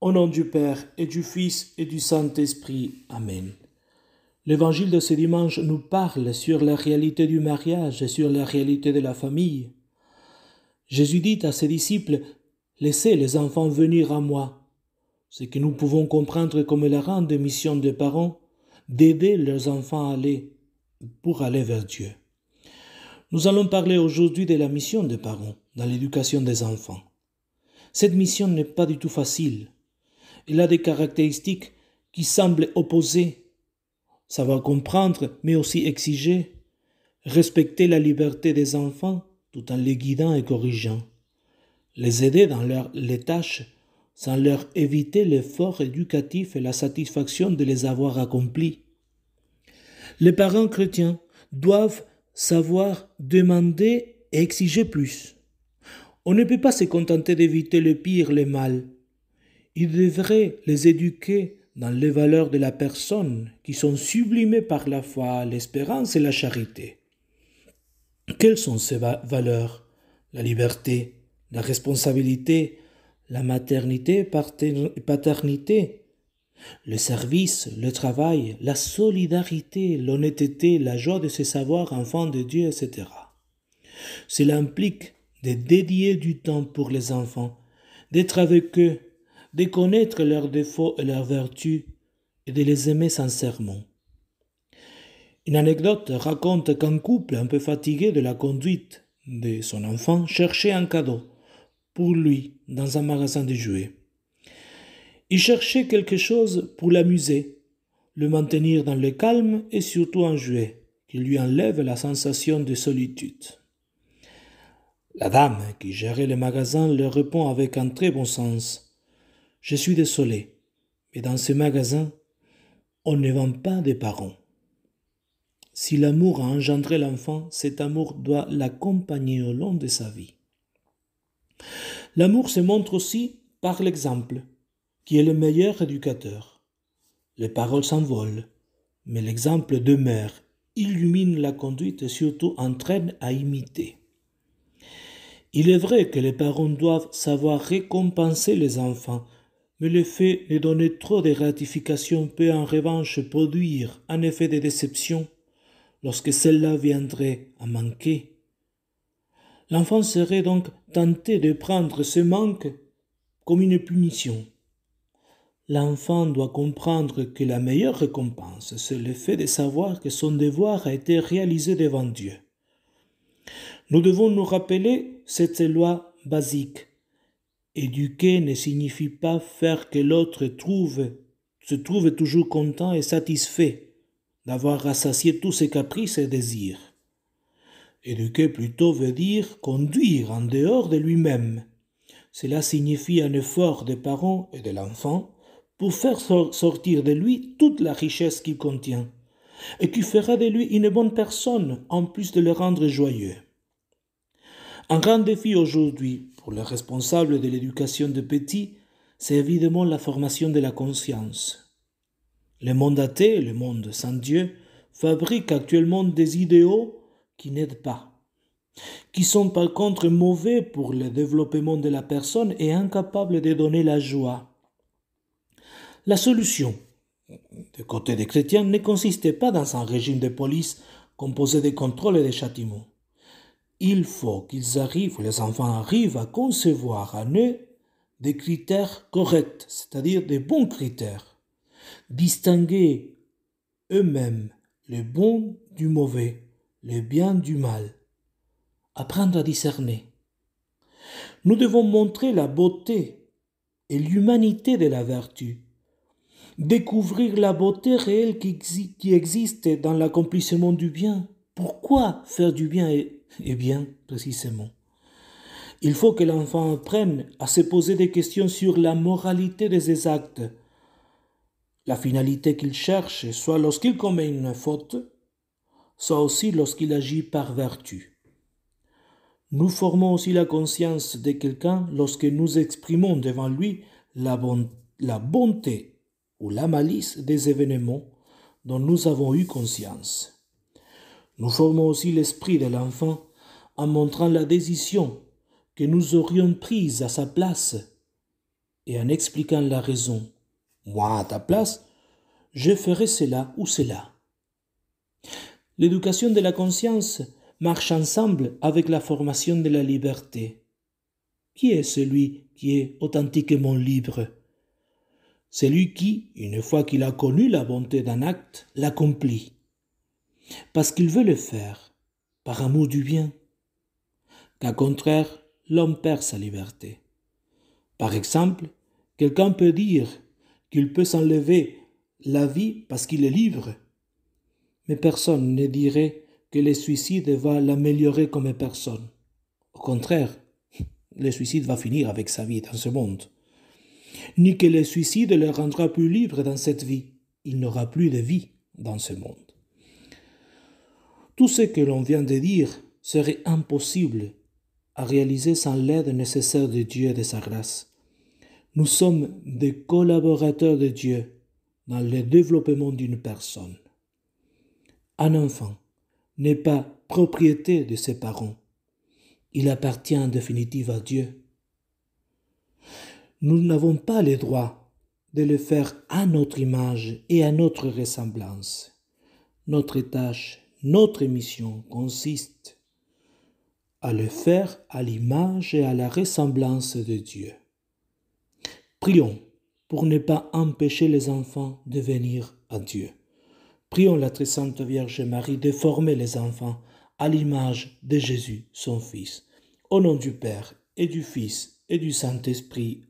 Au nom du Père et du Fils et du Saint-Esprit. Amen. L'évangile de ce dimanche nous parle sur la réalité du mariage et sur la réalité de la famille. Jésus dit à ses disciples, Laissez les enfants venir à moi. Ce que nous pouvons comprendre comme la grande mission des parents, d'aider leurs enfants à aller, pour aller vers Dieu. Nous allons parler aujourd'hui de la mission des parents dans l'éducation des enfants. Cette mission n'est pas du tout facile. Il a des caractéristiques qui semblent opposées. Savoir comprendre, mais aussi exiger. Respecter la liberté des enfants tout en les guidant et corrigeant. Les aider dans leurs les tâches sans leur éviter l'effort éducatif et la satisfaction de les avoir accomplis. Les parents chrétiens doivent savoir demander et exiger plus. On ne peut pas se contenter d'éviter le pire, le mal. Il devrait les éduquer dans les valeurs de la personne qui sont sublimées par la foi, l'espérance et la charité. Quelles sont ces valeurs La liberté, la responsabilité, la maternité, paternité, le service, le travail, la solidarité, l'honnêteté, la joie de se savoir enfant de Dieu, etc. Cela implique de dédier du temps pour les enfants, d'être avec eux, de connaître leurs défauts et leurs vertus et de les aimer sincèrement. Une anecdote raconte qu'un couple un peu fatigué de la conduite de son enfant cherchait un cadeau pour lui dans un magasin de jouets. Il cherchait quelque chose pour l'amuser, le maintenir dans le calme et surtout un jouet qui lui enlève la sensation de solitude. La dame qui gérait le magasin leur répond avec un très bon sens. Je suis désolé, mais dans ce magasin, on ne vend pas des parents. Si l'amour a engendré l'enfant, cet amour doit l'accompagner au long de sa vie. L'amour se montre aussi par l'exemple, qui est le meilleur éducateur. Les paroles s'envolent, mais l'exemple demeure, illumine la conduite et surtout entraîne à imiter. Il est vrai que les parents doivent savoir récompenser les enfants mais le fait de donner trop de ratifications peut en revanche produire un effet de déception lorsque celle-là viendrait à manquer. L'enfant serait donc tenté de prendre ce manque comme une punition. L'enfant doit comprendre que la meilleure récompense, c'est le fait de savoir que son devoir a été réalisé devant Dieu. Nous devons nous rappeler cette loi basique Éduquer ne signifie pas faire que l'autre trouve, se trouve toujours content et satisfait d'avoir rassasié tous ses caprices et désirs. Éduquer plutôt veut dire conduire en dehors de lui-même. Cela signifie un effort des parents et de l'enfant pour faire sortir de lui toute la richesse qu'il contient, et qui fera de lui une bonne personne en plus de le rendre joyeux. Un grand défi aujourd'hui pour les responsables de l'éducation de petits, c'est évidemment la formation de la conscience. Le monde athée, le monde sans Dieu, fabrique actuellement des idéaux qui n'aident pas, qui sont par contre mauvais pour le développement de la personne et incapables de donner la joie. La solution, de côté des chrétiens, ne consistait pas dans un régime de police composé de contrôles et de châtiments il faut qu'ils arrivent, les enfants arrivent à concevoir en eux des critères corrects, c'est-à-dire des bons critères. Distinguer eux-mêmes le bon du mauvais, le bien du mal. Apprendre à discerner. Nous devons montrer la beauté et l'humanité de la vertu. Découvrir la beauté réelle qui, existe dans l'accomplissement du bien. Pourquoi faire du bien eh bien, précisément, il faut que l'enfant apprenne à se poser des questions sur la moralité des ses actes, la finalité qu'il cherche, soit lorsqu'il commet une faute, soit aussi lorsqu'il agit par vertu. Nous formons aussi la conscience de quelqu'un lorsque nous exprimons devant lui la, la bonté ou la malice des événements dont nous avons eu conscience. Nous formons aussi l'esprit de l'enfant en montrant la décision que nous aurions prise à sa place et en expliquant la raison. Moi, à ta place, je ferai cela ou cela. L'éducation de la conscience marche ensemble avec la formation de la liberté. Qui est celui qui est authentiquement libre Celui qui, une fois qu'il a connu la bonté d'un acte, l'accomplit parce qu'il veut le faire, par amour du bien. Qu'à contraire, l'homme perd sa liberté. Par exemple, quelqu'un peut dire qu'il peut s'enlever la vie parce qu'il est libre. Mais personne ne dirait que le suicide va l'améliorer comme personne. Au contraire, le suicide va finir avec sa vie dans ce monde. Ni que le suicide le rendra plus libre dans cette vie. Il n'aura plus de vie dans ce monde. Tout ce que l'on vient de dire serait impossible à réaliser sans l'aide nécessaire de Dieu et de sa grâce. Nous sommes des collaborateurs de Dieu dans le développement d'une personne. Un enfant n'est pas propriété de ses parents. Il appartient en définitive à Dieu. Nous n'avons pas le droit de le faire à notre image et à notre ressemblance. Notre tâche notre mission consiste à le faire à l'image et à la ressemblance de Dieu. Prions pour ne pas empêcher les enfants de venir à Dieu. Prions la très sainte Vierge Marie de former les enfants à l'image de Jésus, son Fils. Au nom du Père et du Fils et du Saint-Esprit.